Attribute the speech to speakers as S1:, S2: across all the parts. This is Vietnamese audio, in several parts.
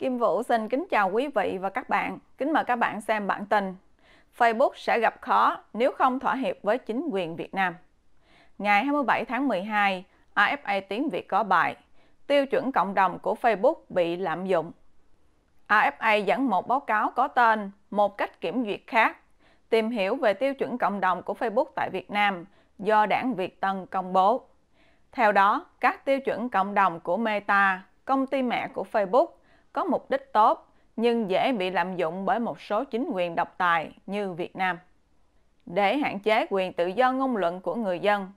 S1: Kim Vũ xin kính chào quý vị và các bạn. Kính mời các bạn xem bản tin. Facebook sẽ gặp khó nếu không thỏa hiệp với chính quyền Việt Nam. Ngày 27 tháng 12, AFA tiếng Việt có bài Tiêu chuẩn cộng đồng của Facebook bị lạm dụng. AFA dẫn một báo cáo có tên Một cách kiểm duyệt khác tìm hiểu về tiêu chuẩn cộng đồng của Facebook tại Việt Nam do đảng Việt Tân công bố. Theo đó, các tiêu chuẩn cộng đồng của Meta, công ty mẹ của Facebook, có mục đích tốt nhưng dễ bị lạm dụng bởi một số chính quyền độc tài như Việt Nam. Để hạn chế quyền tự do ngôn luận của người dân,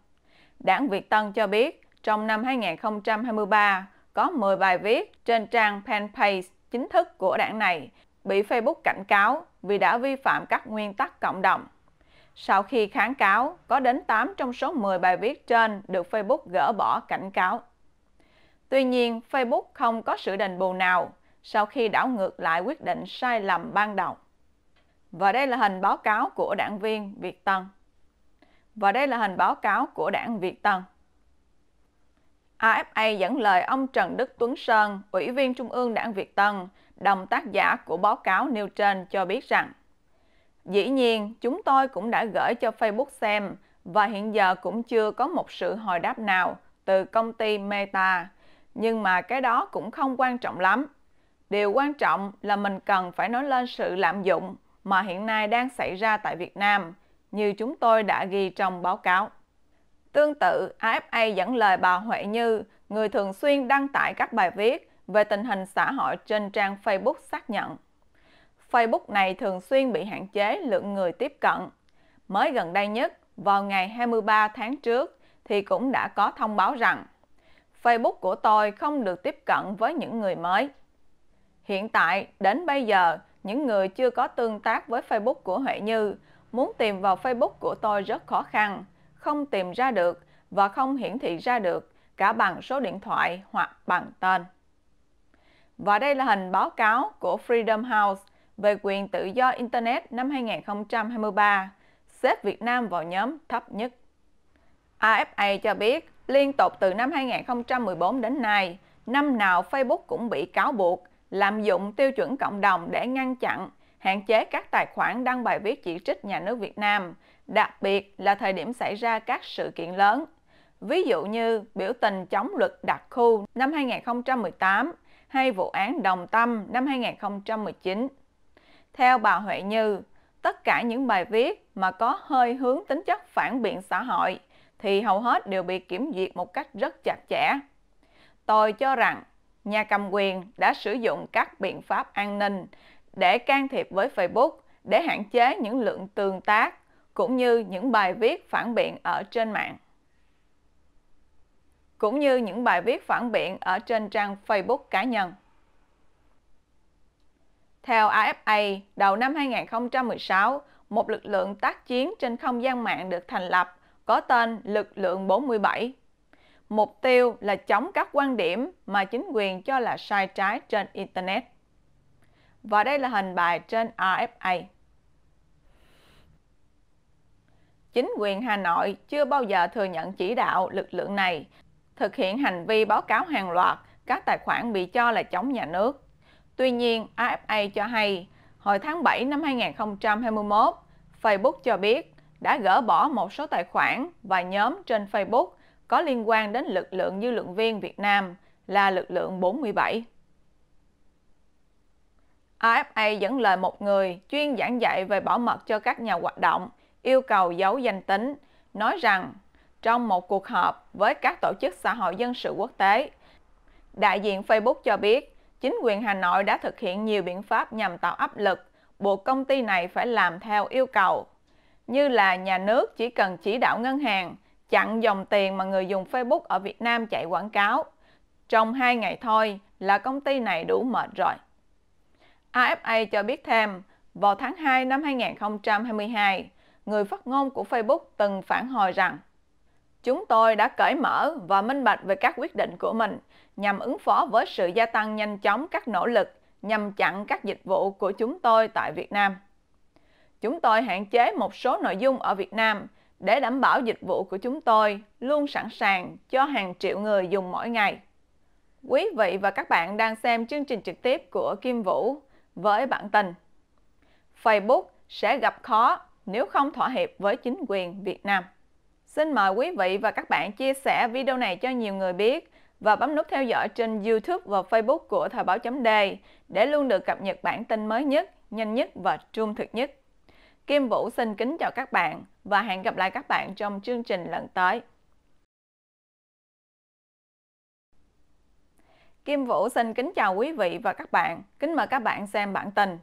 S1: Đảng Việt Tân cho biết trong năm 2023 có 10 bài viết trên trang fanpage chính thức của đảng này bị Facebook cảnh cáo vì đã vi phạm các nguyên tắc cộng đồng. Sau khi kháng cáo, có đến 8 trong số 10 bài viết trên được Facebook gỡ bỏ cảnh cáo. Tuy nhiên, Facebook không có sự đền bù nào sau khi đảo ngược lại quyết định sai lầm ban đầu. Và đây là hình báo cáo của đảng viên Việt Tân. Và đây là hình báo cáo của đảng Việt Tân. AFA dẫn lời ông Trần Đức Tuấn Sơn, Ủy viên Trung ương Đảng Việt Tân, đồng tác giả của báo cáo nêu trên cho biết rằng Dĩ nhiên, chúng tôi cũng đã gửi cho Facebook xem và hiện giờ cũng chưa có một sự hồi đáp nào từ công ty Meta, nhưng mà cái đó cũng không quan trọng lắm. Điều quan trọng là mình cần phải nói lên sự lạm dụng mà hiện nay đang xảy ra tại Việt Nam, như chúng tôi đã ghi trong báo cáo. Tương tự, AFA dẫn lời bà Huệ Như, người thường xuyên đăng tải các bài viết về tình hình xã hội trên trang Facebook xác nhận. Facebook này thường xuyên bị hạn chế lượng người tiếp cận. Mới gần đây nhất, vào ngày 23 tháng trước, thì cũng đã có thông báo rằng Facebook của tôi không được tiếp cận với những người mới. Hiện tại, đến bây giờ, những người chưa có tương tác với Facebook của Huệ Như muốn tìm vào Facebook của tôi rất khó khăn, không tìm ra được và không hiển thị ra được cả bằng số điện thoại hoặc bằng tên. Và đây là hình báo cáo của Freedom House về quyền tự do Internet năm 2023, xếp Việt Nam vào nhóm thấp nhất. AFA cho biết, liên tục từ năm 2014 đến nay, năm nào Facebook cũng bị cáo buộc lạm dụng tiêu chuẩn cộng đồng để ngăn chặn, hạn chế các tài khoản đăng bài viết chỉ trích nhà nước Việt Nam, đặc biệt là thời điểm xảy ra các sự kiện lớn. Ví dụ như biểu tình chống luật đặc khu năm 2018 hay vụ án Đồng Tâm năm 2019. Theo bà Huệ Như, tất cả những bài viết mà có hơi hướng tính chất phản biện xã hội thì hầu hết đều bị kiểm duyệt một cách rất chặt chẽ. Tôi cho rằng nhà cầm quyền đã sử dụng các biện pháp an ninh để can thiệp với Facebook để hạn chế những lượng tương tác cũng như những bài viết phản biện ở trên mạng. Cũng như những bài viết phản biện ở trên trang Facebook cá nhân. Theo AFA, đầu năm 2016, một lực lượng tác chiến trên không gian mạng được thành lập có tên Lực lượng 47 mục tiêu là chống các quan điểm mà chính quyền cho là sai trái trên Internet. Và đây là hình bài trên RFA. Chính quyền Hà Nội chưa bao giờ thừa nhận chỉ đạo lực lượng này thực hiện hành vi báo cáo hàng loạt các tài khoản bị cho là chống nhà nước. Tuy nhiên, rfa cho hay, hồi tháng 7 năm 2021, Facebook cho biết đã gỡ bỏ một số tài khoản và nhóm trên Facebook có liên quan đến lực lượng dư luận viên Việt Nam là lực lượng 47. AFA dẫn lời một người chuyên giảng dạy về bảo mật cho các nhà hoạt động, yêu cầu giấu danh tính, nói rằng trong một cuộc họp với các tổ chức xã hội dân sự quốc tế, đại diện Facebook cho biết chính quyền Hà Nội đã thực hiện nhiều biện pháp nhằm tạo áp lực buộc công ty này phải làm theo yêu cầu, như là nhà nước chỉ cần chỉ đạo ngân hàng chặn dòng tiền mà người dùng Facebook ở Việt Nam chạy quảng cáo. Trong 2 ngày thôi là công ty này đủ mệt rồi. AFA cho biết thêm, vào tháng 2 năm 2022, người phát ngôn của Facebook từng phản hồi rằng Chúng tôi đã cởi mở và minh bạch về các quyết định của mình nhằm ứng phó với sự gia tăng nhanh chóng các nỗ lực nhằm chặn các dịch vụ của chúng tôi tại Việt Nam. Chúng tôi hạn chế một số nội dung ở Việt Nam, để đảm bảo dịch vụ của chúng tôi luôn sẵn sàng cho hàng triệu người dùng mỗi ngày. Quý vị và các bạn đang xem chương trình trực tiếp của Kim Vũ với bạn Tình. Facebook sẽ gặp khó nếu không thỏa hiệp với chính quyền Việt Nam. Xin mời quý vị và các bạn chia sẻ video này cho nhiều người biết và bấm nút theo dõi trên YouTube và Facebook của Thời báo chấm để luôn được cập nhật bản tin mới nhất, nhanh nhất và trung thực nhất. Kim Vũ xin kính chào các bạn và hẹn gặp lại các bạn trong chương trình lần tới. Kim Vũ xin kính chào quý vị và các bạn. Kính mời các bạn xem bản tin.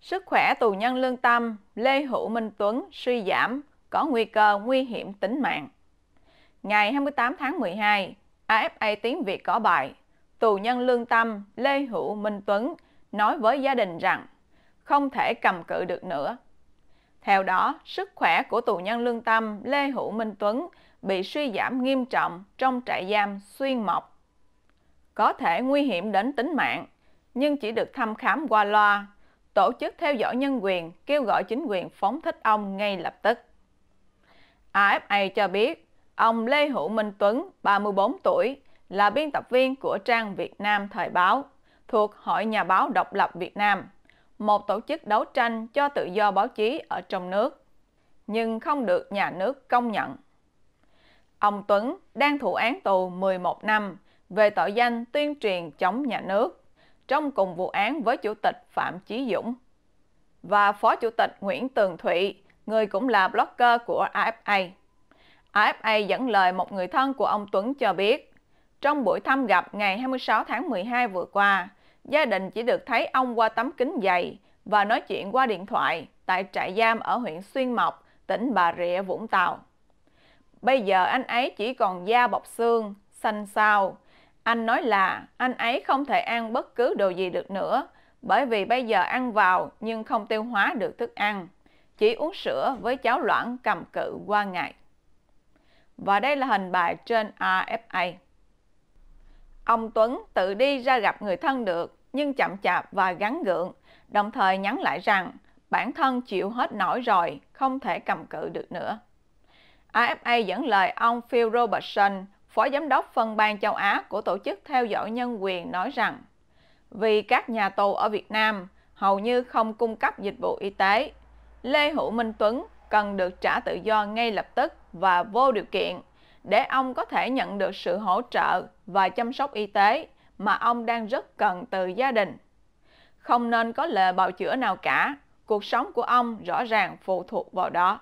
S1: Sức khỏe tù nhân lương tâm Lê Hữu Minh Tuấn suy giảm, có nguy cơ nguy hiểm tính mạng. Ngày 28 tháng 12, AFA tiếng Việt có bài Tù nhân lương tâm Lê Hữu Minh Tuấn nói với gia đình rằng không thể cầm cự được nữa theo đó, sức khỏe của tù nhân lương tâm Lê Hữu Minh Tuấn bị suy giảm nghiêm trọng trong trại giam xuyên mộc. Có thể nguy hiểm đến tính mạng, nhưng chỉ được thăm khám qua loa. Tổ chức theo dõi nhân quyền kêu gọi chính quyền phóng thích ông ngay lập tức. AFA cho biết, ông Lê Hữu Minh Tuấn, 34 tuổi, là biên tập viên của trang Việt Nam Thời báo, thuộc Hội Nhà báo Độc lập Việt Nam một tổ chức đấu tranh cho tự do báo chí ở trong nước, nhưng không được nhà nước công nhận. Ông Tuấn đang thụ án tù 11 năm về tội danh tuyên truyền chống nhà nước trong cùng vụ án với Chủ tịch Phạm Chí Dũng và Phó Chủ tịch Nguyễn Tường Thụy, người cũng là blogger của AFA. AFA dẫn lời một người thân của ông Tuấn cho biết, trong buổi thăm gặp ngày 26 tháng 12 vừa qua, gia đình chỉ được thấy ông qua tấm kính dày và nói chuyện qua điện thoại tại trại giam ở huyện Xuyên Mộc, tỉnh Bà Rịa, Vũng Tàu. Bây giờ anh ấy chỉ còn da bọc xương, xanh xao. Anh nói là anh ấy không thể ăn bất cứ đồ gì được nữa, bởi vì bây giờ ăn vào nhưng không tiêu hóa được thức ăn. Chỉ uống sữa với cháo loãng cầm cự qua ngày. Và đây là hình bài trên rfa. Ông Tuấn tự đi ra gặp người thân được nhưng chậm chạp và gắn gượng, đồng thời nhắn lại rằng bản thân chịu hết nổi rồi, không thể cầm cự được nữa. AFA dẫn lời ông Phil Robertson, phó giám đốc phân ban châu Á của tổ chức theo dõi nhân quyền nói rằng vì các nhà tù ở Việt Nam hầu như không cung cấp dịch vụ y tế, Lê Hữu Minh Tuấn cần được trả tự do ngay lập tức và vô điều kiện để ông có thể nhận được sự hỗ trợ và chăm sóc y tế mà ông đang rất cần từ gia đình. Không nên có lời bào chữa nào cả, cuộc sống của ông rõ ràng phụ thuộc vào đó.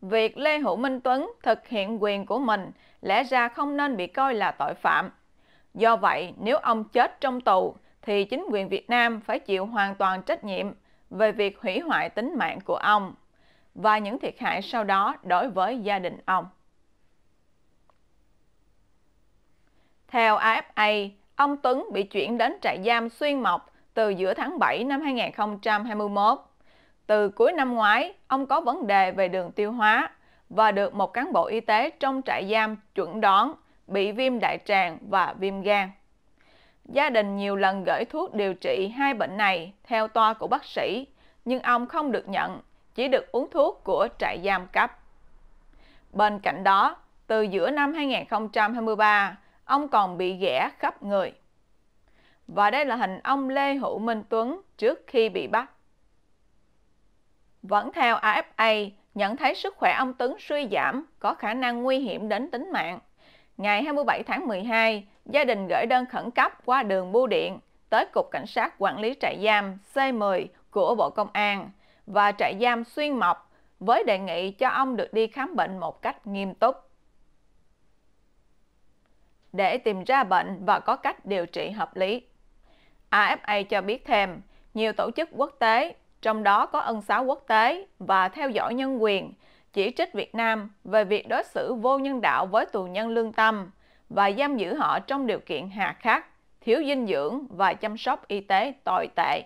S1: Việc Lê Hữu Minh Tuấn thực hiện quyền của mình lẽ ra không nên bị coi là tội phạm. Do vậy, nếu ông chết trong tù, thì chính quyền Việt Nam phải chịu hoàn toàn trách nhiệm về việc hủy hoại tính mạng của ông và những thiệt hại sau đó đối với gia đình ông. Theo AFA, ông Tuấn bị chuyển đến trại giam Xuyên Mộc từ giữa tháng 7 năm 2021. Từ cuối năm ngoái, ông có vấn đề về đường tiêu hóa và được một cán bộ y tế trong trại giam chuẩn đoán bị viêm đại tràng và viêm gan. Gia đình nhiều lần gửi thuốc điều trị hai bệnh này theo toa của bác sĩ, nhưng ông không được nhận, chỉ được uống thuốc của trại giam cấp. Bên cạnh đó, từ giữa năm 2023, ông còn bị ghẻ khắp người. Và đây là hình ông Lê Hữu Minh Tuấn trước khi bị bắt. Vẫn theo AFA, nhận thấy sức khỏe ông Tuấn suy giảm, có khả năng nguy hiểm đến tính mạng. Ngày 27 tháng 12, gia đình gửi đơn khẩn cấp qua đường bưu điện tới Cục Cảnh sát Quản lý Trại giam C10 của Bộ Công an và trại giam Xuyên Mộc với đề nghị cho ông được đi khám bệnh một cách nghiêm túc để tìm ra bệnh và có cách điều trị hợp lý. AFA cho biết thêm, nhiều tổ chức quốc tế, trong đó có ân xá quốc tế và theo dõi nhân quyền, chỉ trích Việt Nam về việc đối xử vô nhân đạo với tù nhân lương tâm và giam giữ họ trong điều kiện hà khắc, thiếu dinh dưỡng và chăm sóc y tế tồi tệ.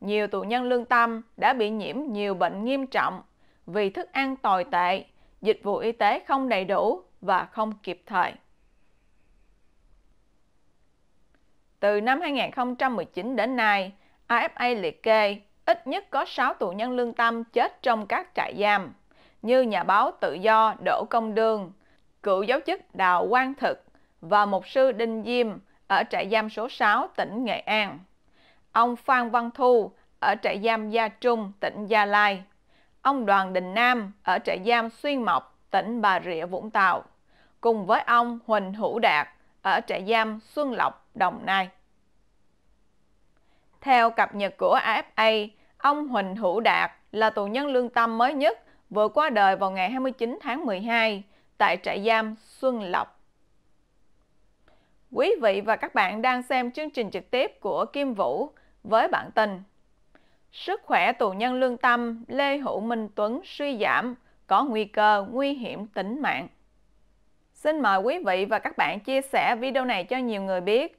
S1: Nhiều tù nhân lương tâm đã bị nhiễm nhiều bệnh nghiêm trọng vì thức ăn tồi tệ, dịch vụ y tế không đầy đủ và không kịp thời. Từ năm 2019 đến nay, AFA liệt kê ít nhất có 6 tù nhân lương tâm chết trong các trại giam, như nhà báo tự do Đỗ Công Đương, cựu giáo chức Đào Quang Thực và mục sư Đinh Diêm ở trại giam số 6 tỉnh Nghệ An. Ông Phan Văn Thu ở trại giam Gia Trung, tỉnh Gia Lai. Ông Đoàn Đình Nam ở trại giam Xuyên Mộc, tỉnh Bà Rịa, Vũng Tàu. Cùng với ông Huỳnh Hữu Đạt ở trại giam Xuân Lộc, Đồng Nai. Theo cập nhật của AFA, ông Huỳnh Hữu Đạt là tù nhân lương tâm mới nhất vừa qua đời vào ngày 29 tháng 12 tại trại giam Xuân Lộc. Quý vị và các bạn đang xem chương trình trực tiếp của Kim Vũ với bản tin Sức khỏe tù nhân lương tâm Lê Hữu Minh Tuấn suy giảm, có nguy cơ nguy hiểm tính mạng. Xin mời quý vị và các bạn chia sẻ video này cho nhiều người biết